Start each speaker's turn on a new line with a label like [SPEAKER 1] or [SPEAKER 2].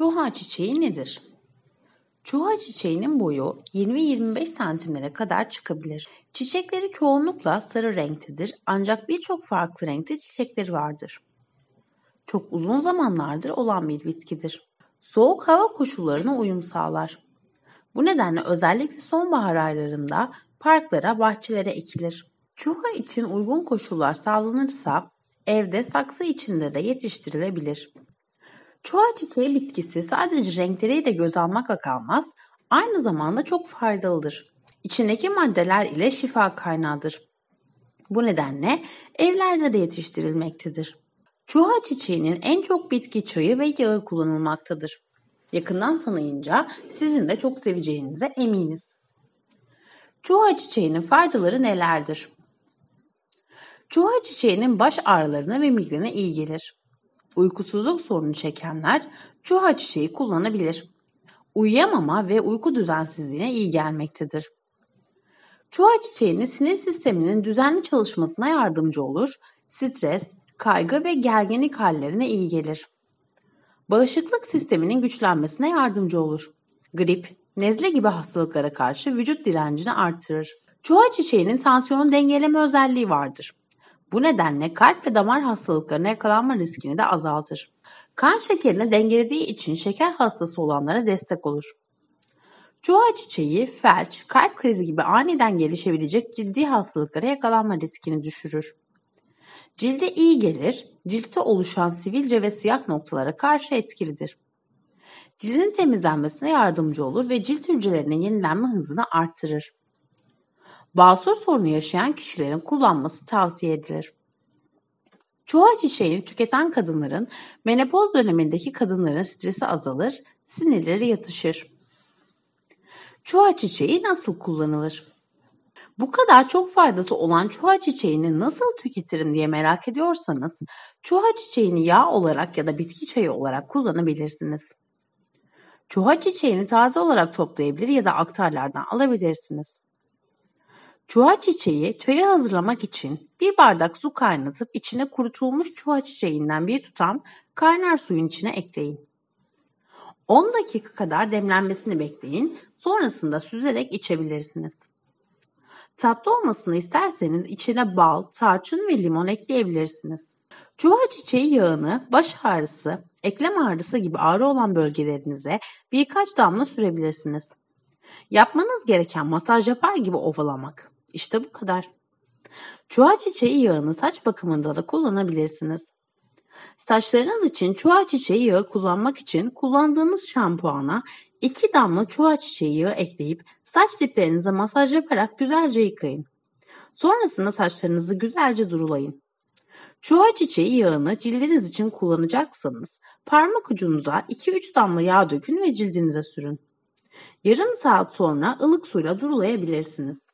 [SPEAKER 1] Çuha çiçeği nedir? Çuha çiçeğinin boyu 20-25 santimlere kadar çıkabilir. Çiçekleri çoğunlukla sarı renktedir ancak birçok farklı renkte çiçekleri vardır. Çok uzun zamanlardır olan bir bitkidir. Soğuk hava koşullarına uyum sağlar. Bu nedenle özellikle sonbahar aylarında parklara, bahçelere ekilir. Çuha için uygun koşullar sağlanırsa evde saksı içinde de yetiştirilebilir. Çoğu çiçeği bitkisi sadece renkleriyle göz almakla kalmaz, aynı zamanda çok faydalıdır. İçindeki maddeler ile şifa kaynağıdır. Bu nedenle evlerde de yetiştirilmektedir. Çuha çiçeğinin en çok bitki çayı ve yağı kullanılmaktadır. Yakından tanıyınca sizin de çok seveceğinize eminiz. Çuha çiçeğinin faydaları nelerdir? Çuha çiçeğinin baş ağrılarına ve migrene iyi gelir uykusuzluk sorunu çekenler çuha çiçeği kullanabilir. Uyuyamama ve uyku düzensizliğine iyi gelmektedir. Çuha çiçeğini sinir sisteminin düzenli çalışmasına yardımcı olur, stres, kaygı ve gerginlik hallerine iyi gelir. Bağışıklık sisteminin güçlenmesine yardımcı olur. Grip, nezle gibi hastalıklara karşı vücut direncini artırır. Çuha çiçeğinin tansiyonu dengeleme özelliği vardır. Bu nedenle kalp ve damar hastalıklarına yakalanma riskini de azaltır. Kan şekerini dengelediği için şeker hastası olanlara destek olur. Çuha çiçeği, felç, kalp krizi gibi aniden gelişebilecek ciddi hastalıklara yakalanma riskini düşürür. Cilde iyi gelir, ciltte oluşan sivilce ve siyah noktalara karşı etkilidir. Cildin temizlenmesine yardımcı olur ve cilt hücrelerinin yenilenme hızını arttırır basur sorunu yaşayan kişilerin kullanması tavsiye edilir. Çuha çiçeğini tüketen kadınların menopoz dönemindeki kadınların stresi azalır, sinirleri yatışır. Çuha çiçeği nasıl kullanılır? Bu kadar çok faydası olan çuha çiçeğini nasıl tüketirim diye merak ediyorsanız çuha çiçeğini yağ olarak ya da bitki çayı olarak kullanabilirsiniz. Çuha çiçeğini taze olarak toplayabilir ya da aktarlardan alabilirsiniz. Çuha çiçeği çayı hazırlamak için bir bardak su kaynatıp içine kurutulmuş çuha çiçeğinden bir tutam kaynar suyun içine ekleyin. 10 dakika kadar demlenmesini bekleyin. Sonrasında süzerek içebilirsiniz. Tatlı olmasını isterseniz içine bal, tarçın ve limon ekleyebilirsiniz. Çuha çiçeği yağını baş ağrısı, eklem ağrısı gibi ağrı olan bölgelerinize birkaç damla sürebilirsiniz. Yapmanız gereken masaj yapar gibi ovalamak. İşte bu kadar. Çuha çiçeği yağını saç bakımında da kullanabilirsiniz. Saçlarınız için çuha çiçeği yağı kullanmak için kullandığınız şampuana 2 damla çuha çiçeği yağı ekleyip saç diplerinize masaj yaparak güzelce yıkayın. Sonrasında saçlarınızı güzelce durulayın. Çuha çiçeği yağını cildiniz için kullanacaksanız parmak ucunuza 2-3 damla yağ dökün ve cildinize sürün. Yarım saat sonra ılık suyla durulayabilirsiniz.